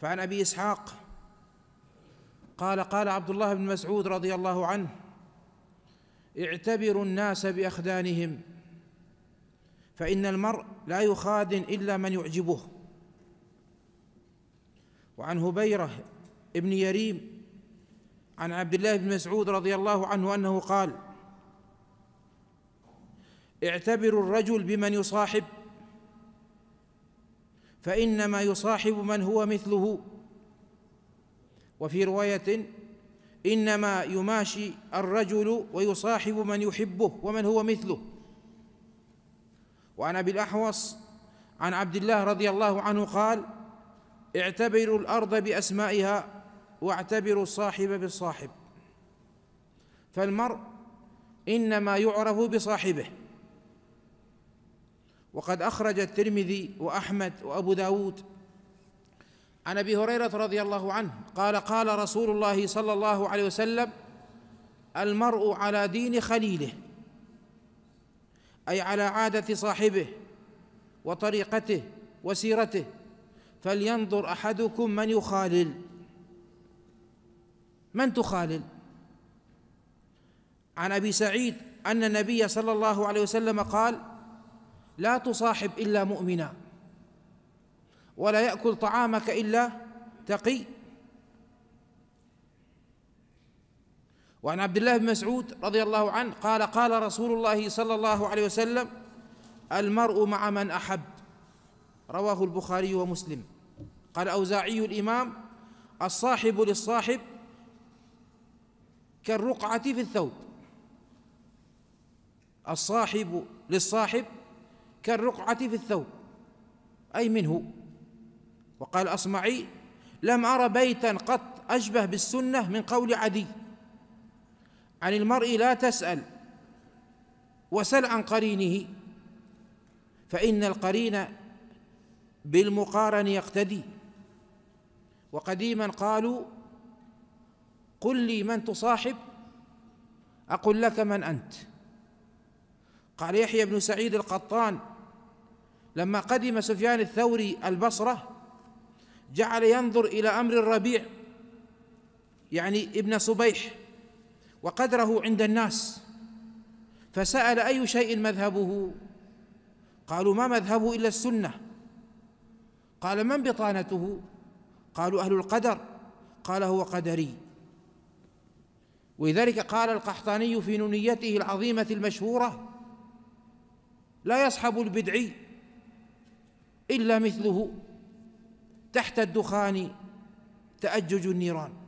فعن ابي اسحاق قال قال عبد الله بن مسعود رضي الله عنه اعتبروا الناس باخدانهم فان المرء لا يخادن الا من يعجبه وعن هبيره ابن يريم عن عبد الله بن مسعود رضي الله عنه انه قال اعتبروا الرجل بمن يصاحب فانما يصاحب من هو مثله وفي روايه انما يماشي الرجل ويصاحب من يحبه ومن هو مثله وعن ابي الاحوص عن عبد الله رضي الله عنه قال اعتبروا الارض باسمائها واعتبروا الصاحب بالصاحب فالمرء انما يعرف بصاحبه وقد أخرج الترمذي وأحمد وأبو داود عن أبي هريرة رضي الله عنه قال قال رسول الله صلى الله عليه وسلم المرء على دين خليله أي على عادة صاحبه وطريقته وسيرته فلينظر أحدكم من يخالل من تخالل عن أبي سعيد أن النبي صلى الله عليه وسلم قال لا تصاحب إلا مؤمنا ولا يأكل طعامك إلا تقي وعن عبد الله بن مسعود رضي الله عنه قال قال رسول الله صلى الله عليه وسلم المرء مع من أحب رواه البخاري ومسلم قال أوزاعي الإمام الصاحب للصاحب كالرقعة في الثوب الصاحب للصاحب كالرقعة في الثوب أي منه وقال أصمعي لم أر بيتا قط أشبه بالسنة من قول عدي عن المرء لا تسأل وسل عن قرينه فإن القرين بالمقارن يقتدي وقديما قالوا قل لي من تصاحب أقول لك من أنت قال يحيى بن سعيد القطان لما قدم سفيان الثوري البصرة جعل ينظر إلى أمر الربيع يعني ابن صبيح وقدره عند الناس فسأل أي شيء مذهبه قالوا ما مذهبه إلا السنة قال من بطانته قالوا أهل القدر قال هو قدري ولذلك قال القحطاني في نونيته العظيمة المشهورة لا يصحب البدعي إلا مثله تحت الدخان تأجج النيران